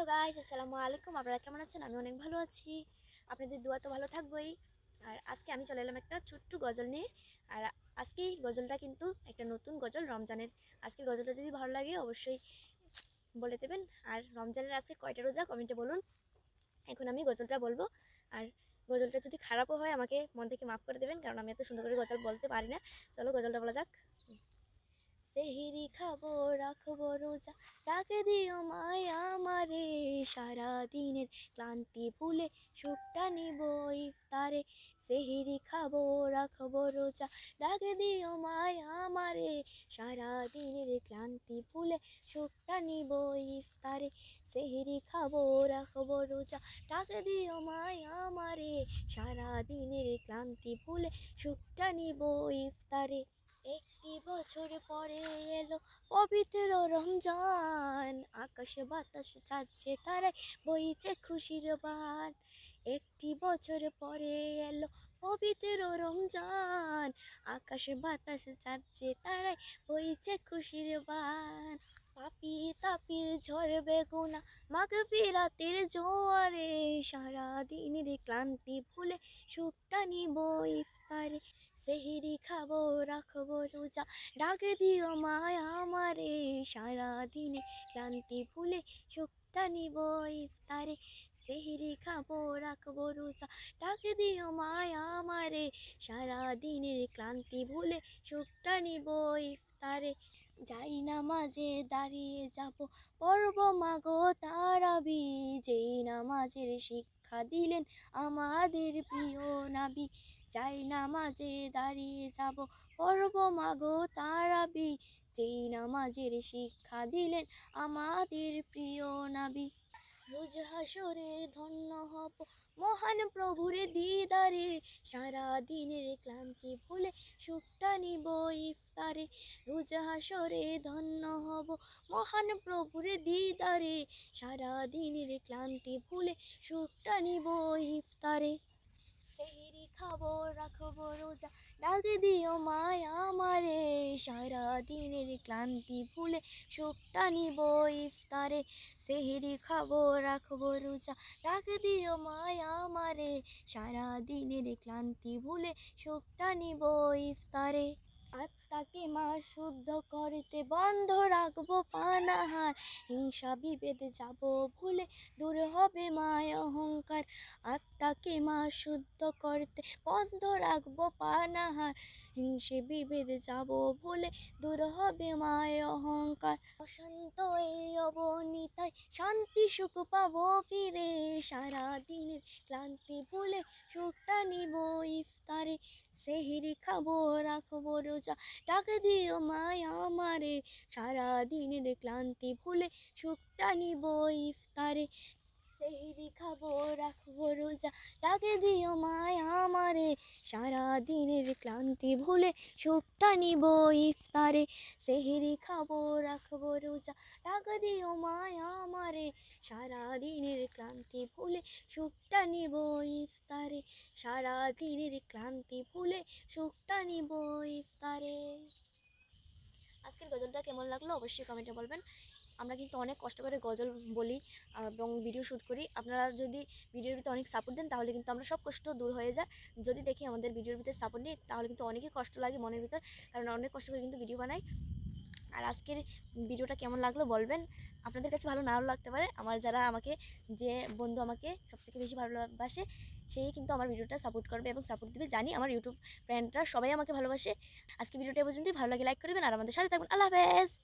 hello guys আসসালামু আলাইকুম আপনারা কেমন আছেন আমি অনেক ভালো আছি আপনাদের দোয়া তো ভালো থাকবোই আর আজকে আমি চলে এলাম একটা ছোট্ট গজল নিয়ে আর আজকে গজলটা কিন্তু একটা নতুন গজল রমজানের আজকে গজলটা যদি ভালো লাগে অবশ্যই বলে দেবেন আর রমজানের আজকে কয়টা রোজা কমেন্টে বলুন এখন আমি গজলটা বলবো আর গজলটা যদি খারাপও হয় আমাকে মন থেকে মাফ করে দেবেন কারণ আমি এত সুন্দর করে গজল বলতে পারি না চলো গজলটা বলা যাক সেহরি খাবো রাখবো রোজা ডাকে দিও মায় আমারে সারা দিনের ক্লান্তি ভুলে সুখটা নিব ইফতারে সেহরি খাবো রাখবো রোজা ডাকে দিও মায় আমারে সারা দিনের ক্লান্তি ভুলে সুখটা নিব ইফতারে সেহরি খাবো রাখবো রোজা ডাকে দিও মায় আমারে সারা দিনের ক্লান্তি ভুলে সুখটা নিব ইফতারে একটি বছর পরে এলো পবিত্র রমজান আকাশে বাতাসে ছাড়ছে তারাই বইছে খুশির বান একটি বছর পরে এলো পবিত্র রমজান আকাশে বাতাসে ছাড়ছে তারাই বইছে খুশির বান তাপি তাপির ঝর বেগুনা মাঘ বিরাতের জোয়ারে সারাদিনের ক্লান্তি ভুলে সুখটা নিব ইফতারে সেহেরি খাবো রাখবো রোজা ডাক দিও মায় আমারে সারাদিনে ক্লান্তি ভুলে সুখটা নিব ইফতারে সেহেরি খাবো রাখবো রোজা ডাক দিও মায় আমারে সারাদিনের ক্লান্তি ভুলে সুখটা নিব ইফতারে যাই নামাজে দাঁড়িয়ে যাব পর্ব মাগো তারাবি যেই নামাজের শিক্ষা দিলেন আমাদের প্রিয় নাবি যাই নামাজে দাঁড়িয়ে যাব পর্ব মাগো তারাবি যেই নামাজের শিক্ষা দিলেন আমাদের প্রিয় নাবি রোজ হাসরে ধন্য হব মহান প্রভুর দিদারে সারা দিনের ক্লান্তি ভুলে সুখটা নিব ইফতারে রোজ হাসরে ধন্য হব মহান প্রভুর দিদারে সারা দিনের ক্লান্তি ভুলে সুখটা নিব ইফতারে সেহেরি খাবো রাখবো রোজা ডাক দিও মায়া মারে সারা দিনের ক্লান্তি ভুলে সুখটা নিব ইফতারে সেহেরি খাবো রাখবো রোজা রাখ দিও মায়া আমারে সারা দিনের ক্লান্তি ভুলে সুখটা নিব ইফতারে আত্মাকে মা শুদ্ধ করতে বন্ধ রাখবো পানাহার হিংসা বিভেদ যাব ভুলে দূর হবে মায় অহংকার আত্মাকে মা শুদ্ধ করতে বন্ধ রাখবো পানাহার সে বিভেদ যাব বলে দূর হবে মায় অহংকার অশান্ত এই অবনীতায় শান্তি সুখ পাব ফিরে সারা দিনের ক্লান্তি ভুলে সুখটা নিব ইফতারে সেহেরি খাবো রাখবো রোজা টাকা দিও মায় আমারে সারা দিনের ক্লান্তি ভুলে সুখটা নিব ইফতারে সেই খাবো রাখবো রোজা তাকে দিও মায় আমারে সারা দিনের ক্লান্তি ভুলে সুখটা নিব ইফতারে সেহেরি খাবো রাখবো রোজা ডাকে দিও মায় আমারে সারা দিনের ক্লান্তি ভুলে সুখটা নিব ইফতারে সারা দিনের ক্লান্তি ভুলে সুখটা নিব ইফতারে আজকের গজলটা কেমন লাগলো অবশ্যই কমেন্টে বলবেন আমরা কিন্তু অনেক কষ্ট করে গজল বলি এবং ভিডিও শ্যুট করি আপনারা যদি ভিডিওর ভিতরে অনেক সাপোর্ট দেন তাহলে কিন্তু আমরা সব কষ্ট দূর হয়ে যায় যদি দেখি আমাদের ভিডিওর ভিতরে সাপোর্ট নেই তাহলে কিন্তু অনেকই কষ্ট লাগে মনের ভিতর কারণ অনেক কষ্ট করে কিন্তু ভিডিও বানাই আর আজকের ভিডিওটা কেমন লাগলো বলবেন আপনাদের কাছে ভালো নাও লাগতে পারে আমার যারা আমাকে যে বন্ধু আমাকে সবথেকে বেশি ভালোবাসে সেই কিন্তু আমার ভিডিওটা সাপোর্ট করবে এবং সাপোর্ট দেবে জানি আমার ইউটিউব ফ্রেন্ডরা সবাই আমাকে ভালোবাসে আজকে ভিডিওটা পর্যন্তই ভালো লাগে লাইক করবেন আর আমাদের সাথে থাকুন আল্লাহ হাফেজ